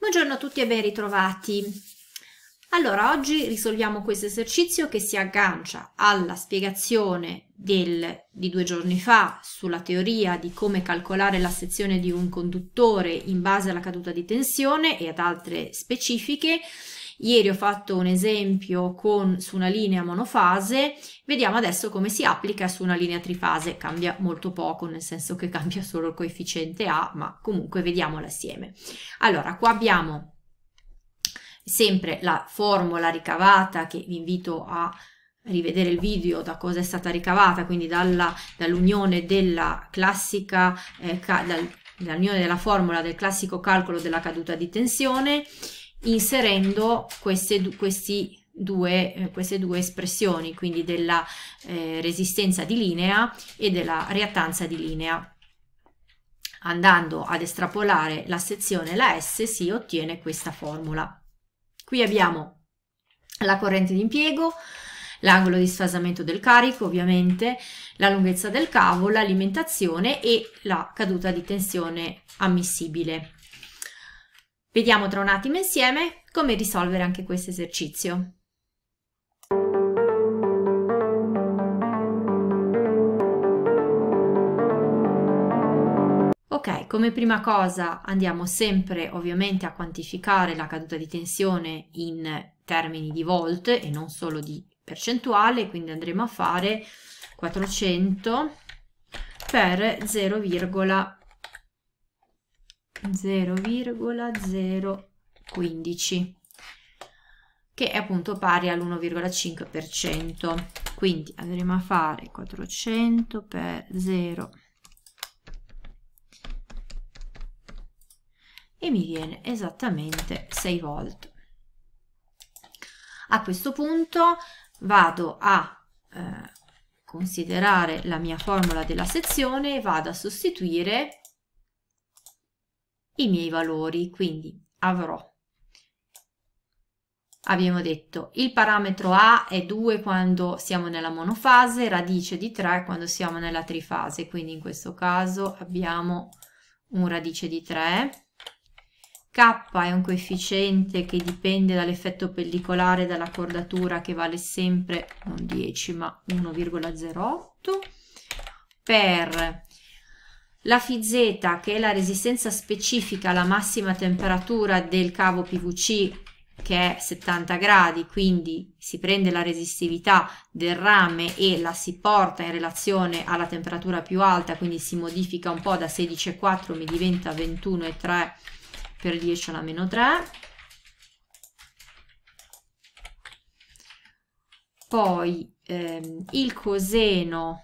Buongiorno a tutti e ben ritrovati. Allora, oggi risolviamo questo esercizio che si aggancia alla spiegazione del, di due giorni fa sulla teoria di come calcolare la sezione di un conduttore in base alla caduta di tensione e ad altre specifiche Ieri ho fatto un esempio con, su una linea monofase, vediamo adesso come si applica su una linea trifase, cambia molto poco nel senso che cambia solo il coefficiente A, ma comunque vediamolo assieme. Allora, qua abbiamo sempre la formula ricavata che vi invito a rivedere il video da cosa è stata ricavata, quindi dall'unione dall della classica, eh, dal, dall'unione della formula del classico calcolo della caduta di tensione inserendo queste, questi due, eh, queste due espressioni, quindi della eh, resistenza di linea e della reattanza di linea. Andando ad estrapolare la sezione la S si ottiene questa formula. Qui abbiamo la corrente di impiego, l'angolo di sfasamento del carico ovviamente, la lunghezza del cavo, l'alimentazione e la caduta di tensione ammissibile. Vediamo tra un attimo insieme come risolvere anche questo esercizio. Ok, come prima cosa andiamo sempre ovviamente a quantificare la caduta di tensione in termini di volt e non solo di percentuale, quindi andremo a fare 400 per 0,1 0,015 che è appunto pari all'1,5%. Quindi andremo a fare 400 per 0 e mi viene esattamente 6 volt. A questo punto vado a eh, considerare la mia formula della sezione e vado a sostituire i miei valori, quindi avrò. Abbiamo detto il parametro A è 2 quando siamo nella monofase, radice di 3 quando siamo nella trifase, quindi in questo caso abbiamo un radice di 3. K è un coefficiente che dipende dall'effetto pellicolare dalla cordatura che vale sempre non 10 ma 1,08 per la Fz, che è la resistenza specifica alla massima temperatura del cavo PVC, che è 70 gradi, quindi si prende la resistività del rame e la si porta in relazione alla temperatura più alta, quindi si modifica un po' da 16,4 mi diventa 21,3 per 10 alla meno 3. Poi ehm, il coseno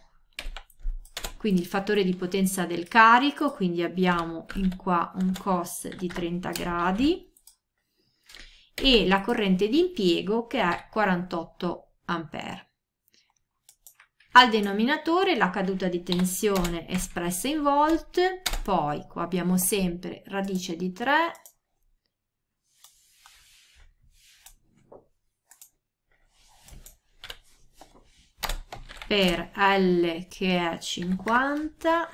quindi il fattore di potenza del carico, quindi abbiamo in qua un cos di 30 gradi e la corrente di impiego che è 48 A. Al denominatore la caduta di tensione espressa in volt, poi qua abbiamo sempre radice di 3 per L che è 50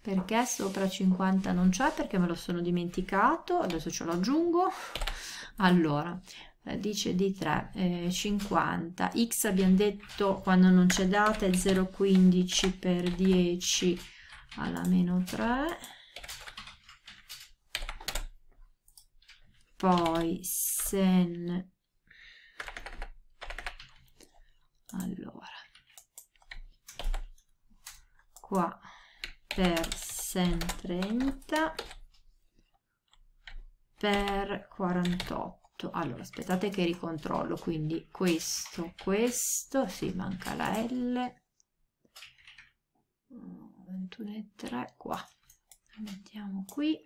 perché sopra 50 non c'è perché me lo sono dimenticato adesso ce lo aggiungo allora radice eh, di 3 eh, 50 x abbiamo detto quando non c'è data è 0,15 per 10 alla meno 3 poi sen allora qua per 130 per 48 allora aspettate che ricontrollo quindi questo questo si sì, manca la L 21 e 3 qua mettiamo qui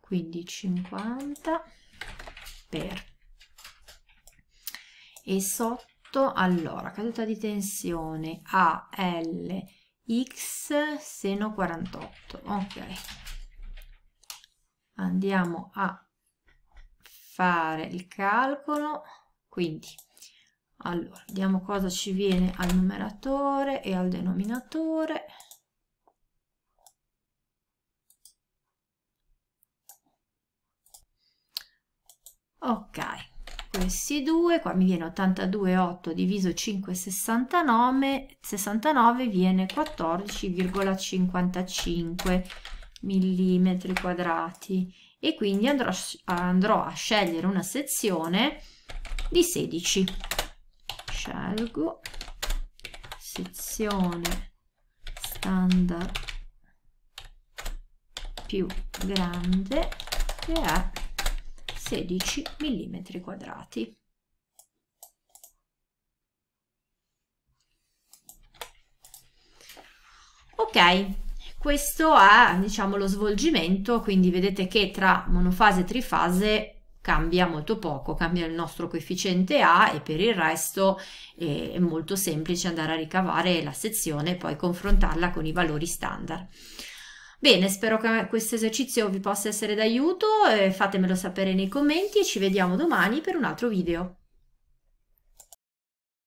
quindi 50 per e sotto allora caduta di tensione AL x seno 48 ok andiamo a fare il calcolo quindi allora vediamo cosa ci viene al numeratore e al denominatore ok questi due, qua mi viene 82,8 diviso 5,69, 69 viene 14,55 mm quadrati e quindi andrò, andrò, a scegliere una sezione di 16. Scelgo sezione standard più grande che è 16 mm quadrati. Ok, questo è diciamo lo svolgimento, quindi vedete che tra monofase e trifase cambia molto poco, cambia il nostro coefficiente A e per il resto è molto semplice andare a ricavare la sezione e poi confrontarla con i valori standard. Bene, spero che questo esercizio vi possa essere d'aiuto, eh, fatemelo sapere nei commenti e ci vediamo domani per un altro video.